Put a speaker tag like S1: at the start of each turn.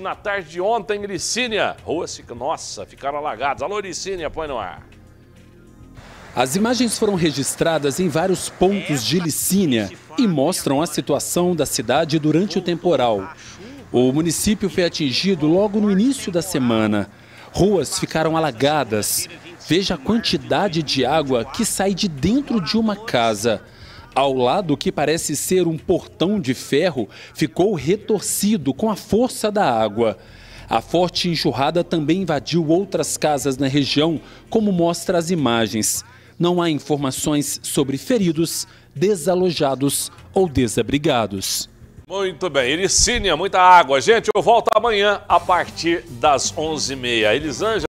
S1: na tarde de ontem, Licínia. Ruas, nossa, ficaram alagadas. Alô, Licínia, põe no ar.
S2: As imagens foram registradas em vários pontos de Licínia e mostram a situação da cidade durante o temporal. O município foi atingido logo no início da semana. Ruas ficaram alagadas. Veja a quantidade de água que sai de dentro de uma casa. Ao lado que parece ser um portão de ferro, ficou retorcido com a força da água. A forte enxurrada também invadiu outras casas na região, como mostra as imagens. Não há informações sobre feridos, desalojados ou desabrigados.
S1: Muito bem, Ericínia, muita água. Gente, eu volto amanhã a partir das 11h30. Elisângela.